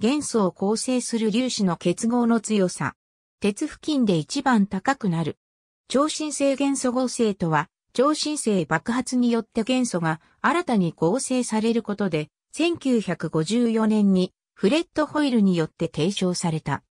元素を構成する粒子の結合の強さ。鉄付近で一番高くなる。超新星元素合成とは、超新星爆発によって元素が新たに合成されることで、1954年にフレッド・ホイルによって提唱された。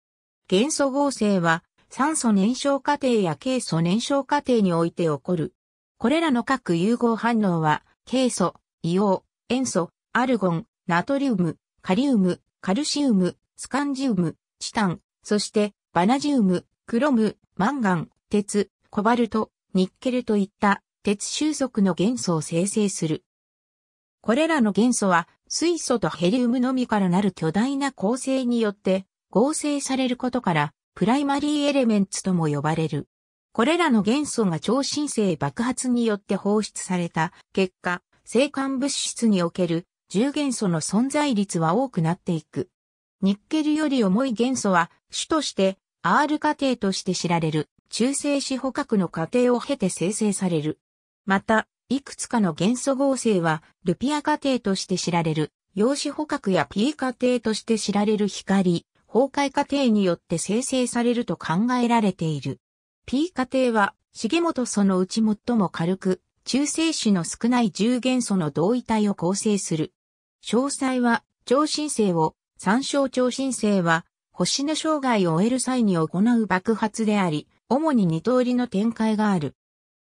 元素合成は酸素燃焼過程やケイ素燃焼過程において起こる。これらの各融合反応は、ケイ素、硫黄、塩素、アルゴン、ナトリウム、カリウム、カルシウム、スカンジウム、チタン、そしてバナジウム、クロム、マンガン、鉄、コバルト、ニッケルといった鉄収束の元素を生成する。これらの元素は水素とヘリウムのみからなる巨大な構成によって合成されることからプライマリーエレメンツとも呼ばれる。これらの元素が超新星爆発によって放出された結果、生還物質における重元素の存在率は多くなっていく。ニッケルより重い元素は主として R 過程として知られる中性子捕獲の過程を経て生成される。また、いくつかの元素合成はルピア過程として知られる陽子捕獲や P 過程として知られる光、崩壊過程によって生成されると考えられている。P 過程は、重本そのうち最も軽く、中性子の少ない重元素の同位体を構成する。詳細は、超新星を、参照超新星は、星の障害を終える際に行う爆発であり、主に二通りの展開がある。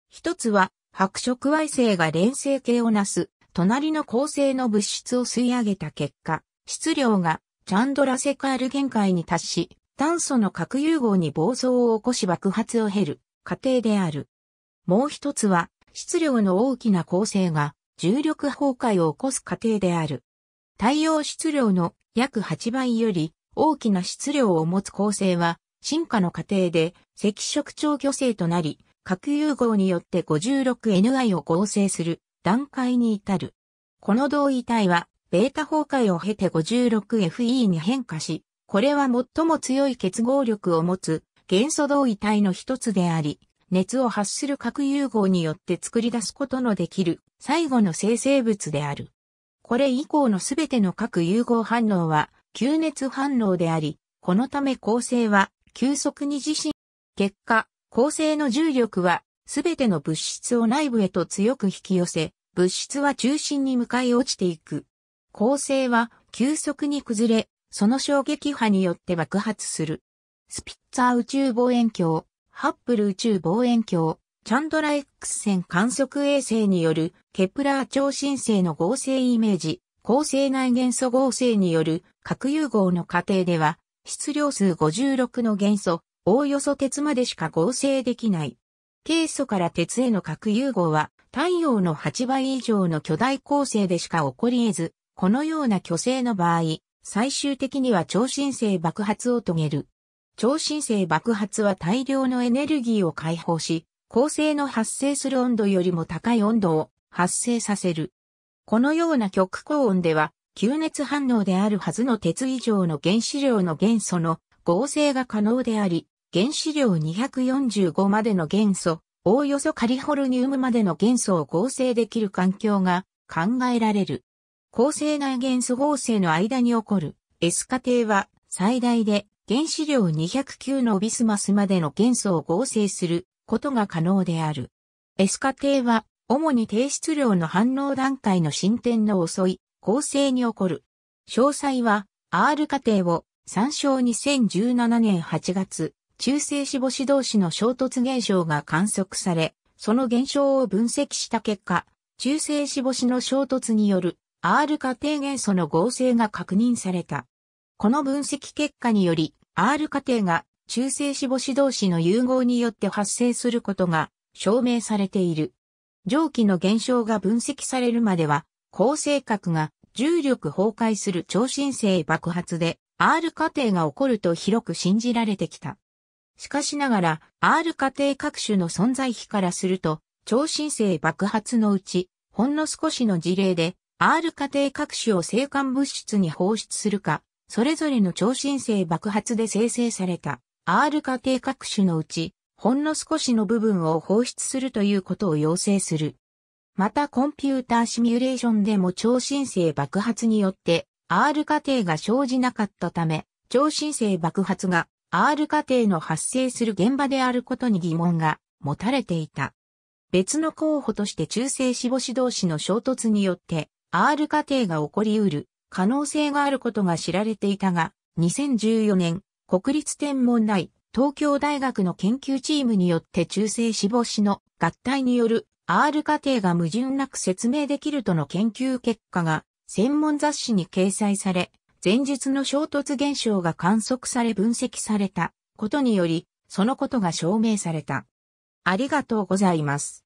一つは、白色矮星が連星系をなす、隣の恒星の物質を吸い上げた結果、質量がチャンドラセカール限界に達し、炭素の核融合に暴走を起こし爆発を経る過程である。もう一つは、質量の大きな構成が重力崩壊を起こす過程である。太陽質量の約8倍より大きな質量を持つ構成は、進化の過程で赤色超巨星となり、核融合によって 56Ni を合成する段階に至る。この同位体は、ベータ崩壊を経て 56Fe に変化し、これは最も強い結合力を持つ元素同位体の一つであり、熱を発する核融合によって作り出すことのできる最後の生成物である。これ以降のすべての核融合反応は、吸熱反応であり、このため構成は、急速に自震。結果、構成の重力は、すべての物質を内部へと強く引き寄せ、物質は中心に向かい落ちていく。構成は、急速に崩れ、その衝撃波によって爆発する。スピッツァー宇宙望遠鏡、ハッブル宇宙望遠鏡、チャンドラ X 線観測衛星によるケプラー超新星の合成イメージ、構成内元素合成による核融合の過程では、質量数56の元素、おおよそ鉄までしか合成できない。ケ素から鉄への核融合は、太陽の8倍以上の巨大構成でしか起こり得ず、このような巨星の場合、最終的には超新星爆発を遂げる。超新星爆発は大量のエネルギーを解放し、恒星の発生する温度よりも高い温度を発生させる。このような極高温では、吸熱反応であるはずの鉄以上の原子量の元素の合成が可能であり、原子量245までの元素、おおよそカリフォルニウムまでの元素を合成できる環境が考えられる。構成内元素合成の間に起こる S 過程は最大で原子量209のビスマスまでの元素を合成することが可能である。S 過程は、主に低質量の反応段階の進展の遅い構成に起こる。詳細は、R 過程を参照2017年8月、中性子母子同士の衝突現象が観測され、その現象を分析した結果、中性子母子の衝突による R 過程元素の合成が確認された。この分析結果により、R 過程が中性子母子同士の融合によって発生することが証明されている。蒸気の現象が分析されるまでは、高性核が重力崩壊する超新星爆発で R 過程が起こると広く信じられてきた。しかしながら R 過程各種の存在比からすると超新星爆発のうちほんの少しの事例で R 過程各種を生還物質に放出するかそれぞれの超新星爆発で生成された。R 家庭各種のうち、ほんの少しの部分を放出するということを要請する。またコンピューターシミュレーションでも超新星爆発によって R 過程が生じなかったため、超新星爆発が R 過程の発生する現場であることに疑問が持たれていた。別の候補として中性死母子同士の衝突によって R 過程が起こり得る可能性があることが知られていたが、2014年国立天文台、東京大学の研究チームによって中性死亡子の合体による R 過程が矛盾なく説明できるとの研究結果が専門雑誌に掲載され、前述の衝突現象が観測され分析されたことにより、そのことが証明された。ありがとうございます。